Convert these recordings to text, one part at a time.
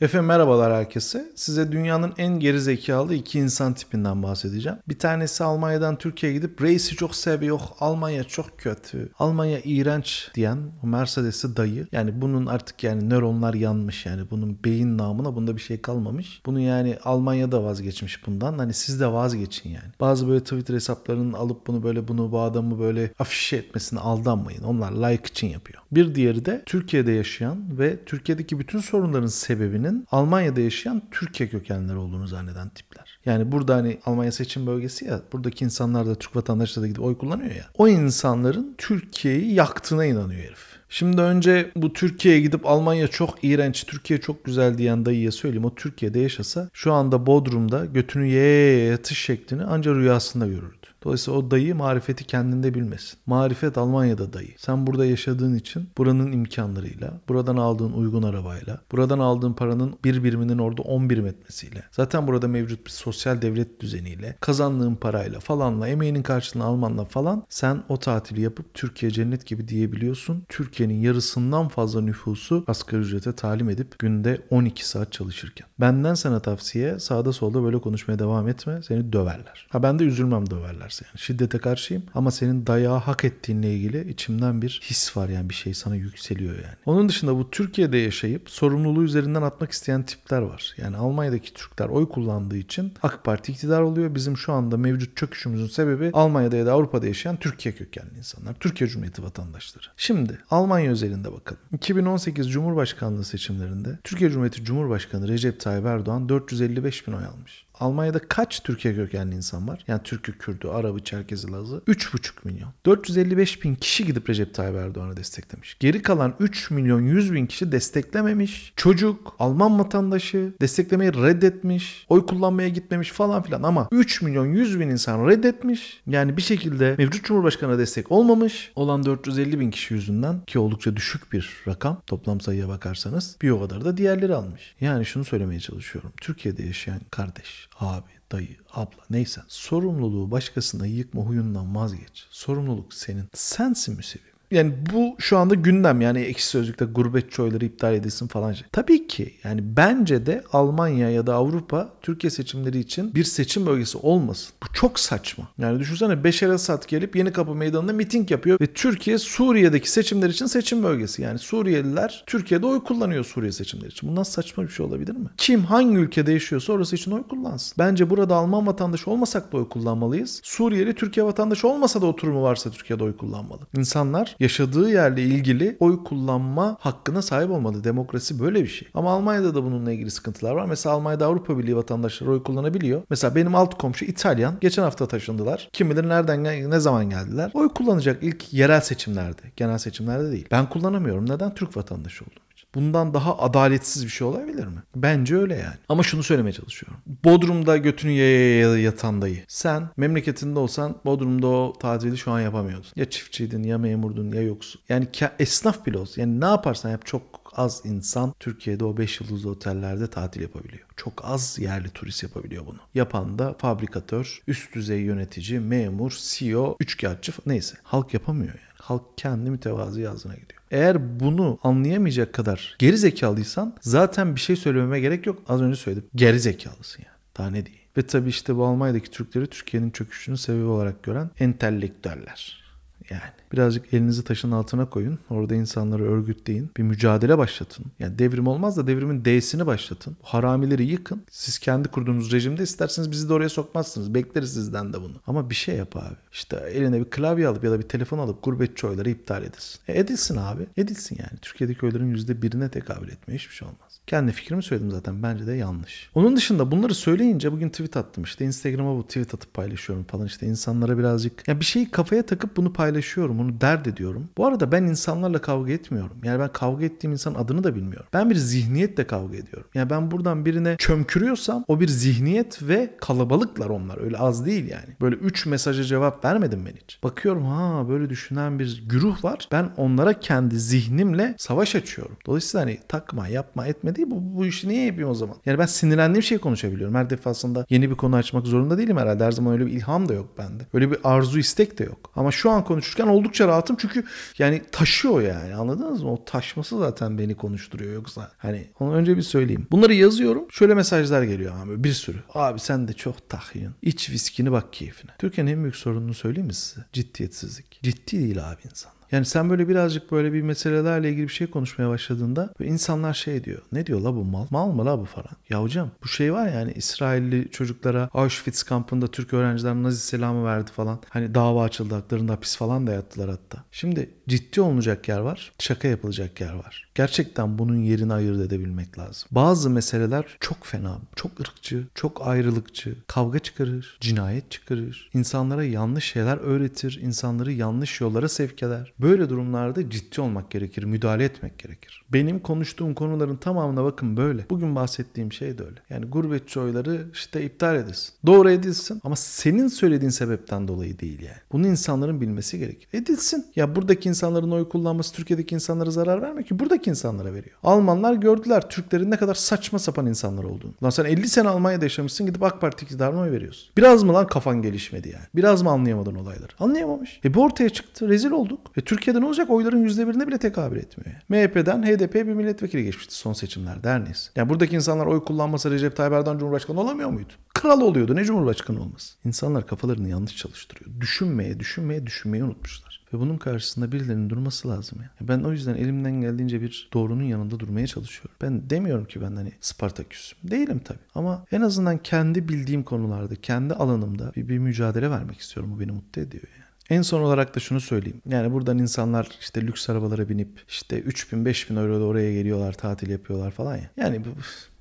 Efe merhabalar herkese. Size dünyanın en geri zekalı iki insan tipinden bahsedeceğim. Bir tanesi Almanya'dan Türkiye'ye gidip reisi çok seviyor, oh, Almanya çok kötü, Almanya iğrenç diyen o Mercedes'i dayı. Yani bunun artık yani nöronlar yanmış yani bunun beyin namına bunda bir şey kalmamış. Bunu yani Almanya da vazgeçmiş bundan. Hani siz de vazgeçin yani. Bazı böyle Twitter hesaplarının alıp bunu böyle bunu bu adamı böyle afişe etmesine aldanmayın. Onlar like için yapıyor. Bir diğeri de Türkiye'de yaşayan ve Türkiye'deki bütün sorunların sebebini seçmeninin Almanya'da yaşayan Türkiye kökenleri olduğunu zanneden tipler. Yani burada hani Almanya seçim bölgesi ya buradaki insanlar da Türk vatandaşları da gidip oy kullanıyor ya. O insanların Türkiye'yi yaktığına inanıyor herif. Şimdi önce bu Türkiye'ye gidip Almanya çok iğrenç, Türkiye çok güzel diyen dayıya söyleyeyim. O Türkiye'de yaşasa şu anda Bodrum'da götünü ye yatış şeklini ancak rüyasında görürdü. Dolayısıyla o dayı marifeti kendinde bilmesin. Marifet Almanya'da dayı. Sen burada yaşadığın için buranın imkanlarıyla, buradan aldığın uygun arabayla, buradan aldığın paranın bir biriminin orada 10 birim etmesiyle, zaten burada mevcut bir sosyal devlet düzeniyle, kazandığın parayla falanla, emeğinin karşılığını almanla falan sen o tatili yapıp Türkiye cennet gibi diyebiliyorsun. Türkiye'nin yarısından fazla nüfusu asgari ücrete talim edip günde 12 saat çalışırken. Benden sana tavsiye sağda solda böyle konuşmaya devam etme. Seni döverler. Ha ben de üzülmem döverler tarz yani. Şiddete karşıyım ama senin dayağı hak ettiğinle ilgili içimden bir his var yani bir şey sana yükseliyor yani. Onun dışında bu Türkiye'de yaşayıp sorumluluğu üzerinden atmak isteyen tipler var. Yani Almanya'daki Türkler oy kullandığı için AK Parti iktidar oluyor. Bizim şu anda mevcut çöküşümüzün sebebi Almanya'da ya da Avrupa'da yaşayan Türkiye kökenli insanlar. Türkiye Cumhuriyeti vatandaşları. Şimdi Almanya özelinde bakalım. 2018 Cumhurbaşkanlığı seçimlerinde Türkiye Cumhuriyeti Cumhurbaşkanı Recep Tayyip Erdoğan 455 bin oy almış. Almanya'da kaç Türkiye kökenli insan var? Yani Türk'ü, Kürd'ü, Arapı Çerkezi, Lazı. 3,5 milyon. 455 bin kişi gidip Recep Tayyip Erdoğan'ı desteklemiş. Geri kalan 3 milyon 100 bin kişi desteklememiş. Çocuk, Alman vatandaşı desteklemeyi reddetmiş. Oy kullanmaya gitmemiş falan filan ama 3 milyon 100 bin insan reddetmiş. Yani bir şekilde mevcut Cumhurbaşkanı'na destek olmamış. Olan 450 bin kişi yüzünden ki oldukça düşük bir rakam toplam sayıya bakarsanız bir o kadar da diğerleri almış. Yani şunu söylemeye çalışıyorum. Türkiye'de yaşayan kardeş abi, dayı, abla neyse sorumluluğu başkasına yıkma huyundan vazgeç. Sorumluluk senin. Sensin müsebbi yani bu şu anda gündem yani ekşi sözlükte gurbetçi oyları iptal edilsin falan. Tabii ki yani bence de Almanya ya da Avrupa Türkiye seçimleri için bir seçim bölgesi olmasın. Bu çok saçma. Yani düşünsene Beşer Esad gelip Yeni Kapı Meydanı'nda miting yapıyor ve Türkiye Suriye'deki seçimler için seçim bölgesi. Yani Suriyeliler Türkiye'de oy kullanıyor Suriye seçimleri için. Bundan saçma bir şey olabilir mi? Kim hangi ülkede yaşıyorsa orası için oy kullansın. Bence burada Alman vatandaşı olmasak da oy kullanmalıyız. Suriyeli Türkiye vatandaşı olmasa da oturumu varsa Türkiye'de oy kullanmalı. İnsanlar yaşadığı yerle ilgili oy kullanma hakkına sahip olmadı. Demokrasi böyle bir şey. Ama Almanya'da da bununla ilgili sıkıntılar var. Mesela Almanya'da Avrupa Birliği vatandaşları oy kullanabiliyor. Mesela benim alt komşu İtalyan. Geçen hafta taşındılar. Kim bilir nereden ne zaman geldiler. Oy kullanacak ilk yerel seçimlerde. Genel seçimlerde değil. Ben kullanamıyorum. Neden? Türk vatandaşı oldum. Bundan daha adaletsiz bir şey olabilir mi? Bence öyle yani. Ama şunu söylemeye çalışıyorum. Bodrum'da götünü yaya yatan dayı. Sen memleketinde olsan Bodrum'da o tatili şu an yapamıyordun. Ya çiftçiydin ya memurdun ya yoksun. Yani esnaf bile olsun. Yani ne yaparsan yap çok az insan Türkiye'de o 5 yıldızlı otellerde tatil yapabiliyor. Çok az yerli turist yapabiliyor bunu. Yapan da fabrikatör, üst düzey yönetici, memur, CEO, üçkağıtçı neyse. Halk yapamıyor yani. Halk kendi mütevazi yazına gidiyor. Eğer bunu anlayamayacak kadar geri zekalıysan zaten bir şey söylememe gerek yok. Az önce söyledim. Geri zekalısın yani. Daha ne diyeyim. Ve tabii işte bu Almanya'daki Türkleri Türkiye'nin çöküşünün sebebi olarak gören entelektüeller. Yani Birazcık elinizi taşın altına koyun. Orada insanları örgütleyin. Bir mücadele başlatın. Yani devrim olmaz da devrimin D'sini başlatın. haramileri yıkın. Siz kendi kurduğunuz rejimde isterseniz bizi de oraya sokmazsınız. Bekleriz sizden de bunu. Ama bir şey yap abi. İşte eline bir klavye alıp ya da bir telefon alıp gurbetçi oyları iptal edilsin. E edilsin abi. Edilsin yani. Türkiye'deki oyların %1'ine tekabül etmiyor. Hiçbir şey olmaz. Kendi fikrimi söyledim zaten. Bence de yanlış. Onun dışında bunları söyleyince bugün tweet attım. İşte Instagram'a bu tweet atıp paylaşıyorum falan. İşte insanlara birazcık ya bir şeyi kafaya takıp bunu paylaşıyorum bunu dert ediyorum. Bu arada ben insanlarla kavga etmiyorum. Yani ben kavga ettiğim insan adını da bilmiyorum. Ben bir zihniyetle kavga ediyorum. Yani ben buradan birine çömkürüyorsam o bir zihniyet ve kalabalıklar onlar. Öyle az değil yani. Böyle 3 mesaja cevap vermedim ben hiç. Bakıyorum ha böyle düşünen bir güruh var. Ben onlara kendi zihnimle savaş açıyorum. Dolayısıyla hani takma yapma etme değil bu, bu işi niye yapayım o zaman? Yani ben sinirlendiğim şey konuşabiliyorum. Her defasında yeni bir konu açmak zorunda değilim herhalde. Her zaman öyle bir ilham da yok bende. Öyle bir arzu istek de yok. Ama şu an konuşurken oldukça oldukça rahatım çünkü yani taşıyor yani anladınız mı? O taşması zaten beni konuşturuyor yoksa hani onu önce bir söyleyeyim. Bunları yazıyorum. Şöyle mesajlar geliyor abi bir sürü. Abi sen de çok takıyorsun. İç viskini bak keyfine. Türkiye'nin en büyük sorununu söyleyeyim mi size? Ciddiyetsizlik. Ciddi değil abi insanlar. Yani sen böyle birazcık böyle bir meselelerle ilgili bir şey konuşmaya başladığında insanlar şey diyor. Ne diyor la bu mal? Mal mı la bu falan? Ya hocam bu şey var yani İsrailli çocuklara Auschwitz kampında Türk öğrenciler Nazi selamı verdi falan. Hani dava açıldı haklarında hapis falan da yattılar hatta. Şimdi ciddi olunacak yer var. Şaka yapılacak yer var. Gerçekten bunun yerini ayırt edebilmek lazım. Bazı meseleler çok fena, çok ırkçı, çok ayrılıkçı, kavga çıkarır, cinayet çıkarır, insanlara yanlış şeyler öğretir, insanları yanlış yollara sevk eder. Böyle durumlarda ciddi olmak gerekir, müdahale etmek gerekir. Benim konuştuğum konuların tamamına bakın böyle. Bugün bahsettiğim şey de öyle. Yani gurbetçi oyları işte iptal edilsin. Doğru edilsin ama senin söylediğin sebepten dolayı değil yani. Bunu insanların bilmesi gerekir. Edilsin. Ya buradaki insanların oy kullanması Türkiye'deki insanlara zarar vermiyor ki buradaki insanlara veriyor. Almanlar gördüler Türklerin ne kadar saçma sapan insanlar olduğunu. Lan sen 50 sene Almanya'da yaşamışsın gidip AK Parti iktidarına oy veriyorsun. Biraz mı lan kafan gelişmedi yani? Biraz mı anlayamadın olayları? Anlayamamış. E bu ortaya çıktı. Rezil olduk. E Türkiye'de ne olacak? Oyların %1'ine bile tekabül etmiyor. MHP'den HDP bir milletvekili geçmişti son seçimler. her neyse. Yani buradaki insanlar oy kullanmasa Recep Tayyip Erdoğan Cumhurbaşkanı olamıyor muydu? Kral oluyordu ne Cumhurbaşkanı olmaz? İnsanlar kafalarını yanlış çalıştırıyor. Düşünmeye, düşünmeye, düşünmeyi unutmuşlar. Ve bunun karşısında birilerinin durması lazım ya. Ben o yüzden elimden geldiğince bir doğrunun yanında durmaya çalışıyorum. Ben demiyorum ki ben hani Spartaküs'üm. Değilim tabii. Ama en azından kendi bildiğim konularda, kendi alanımda bir, bir mücadele vermek istiyorum. Bu beni mutlu ediyor yani. En son olarak da şunu söyleyeyim. Yani buradan insanlar işte lüks arabalara binip işte 3000 5000 euro oraya geliyorlar tatil yapıyorlar falan ya. Yani bu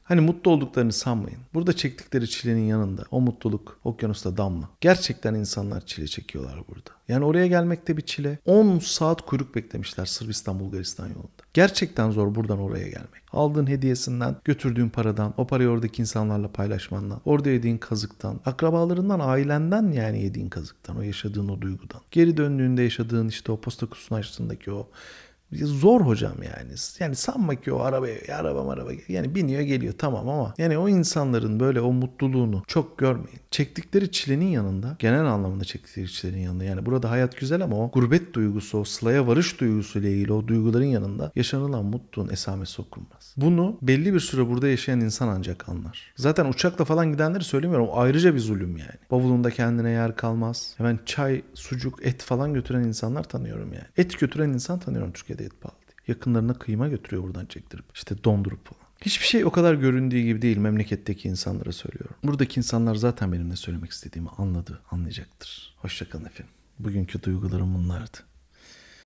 Hani mutlu olduklarını sanmayın. Burada çektikleri çilenin yanında o mutluluk okyanusta damla. Gerçekten insanlar çile çekiyorlar burada. Yani oraya gelmekte bir çile. 10 saat kuyruk beklemişler Sırbistan Bulgaristan yolunda. Gerçekten zor buradan oraya gelmek. Aldığın hediyesinden, götürdüğün paradan, o parayı oradaki insanlarla paylaşmandan, orada yediğin kazıktan, akrabalarından, ailenden yani yediğin kazıktan, o yaşadığın o duygudan. Geri döndüğünde yaşadığın işte o posta kutusunun açtığındaki o zor hocam yani. Yani sanma ki o arabaya araba araba yani biniyor geliyor tamam ama yani o insanların böyle o mutluluğunu çok görmeyin. Çektikleri çilenin yanında genel anlamda çektikleri çilenin yanında yani burada hayat güzel ama o gurbet duygusu o sılaya varış duygusu ile ilgili o duyguların yanında yaşanılan mutluluğun esamesi okunmaz. Bunu belli bir süre burada yaşayan insan ancak anlar. Zaten uçakla falan gidenleri söylemiyorum. ayrıca bir zulüm yani. Bavulunda kendine yer kalmaz. Hemen çay, sucuk, et falan götüren insanlar tanıyorum yani. Et götüren insan tanıyorum Türkiye'de hediye pahalı Yakınlarına kıyma götürüyor buradan çektirip. İşte dondurup falan. Hiçbir şey o kadar göründüğü gibi değil memleketteki insanlara söylüyorum. Buradaki insanlar zaten benim ne söylemek istediğimi anladı, anlayacaktır. Hoşçakalın efendim. Bugünkü duygularım bunlardı.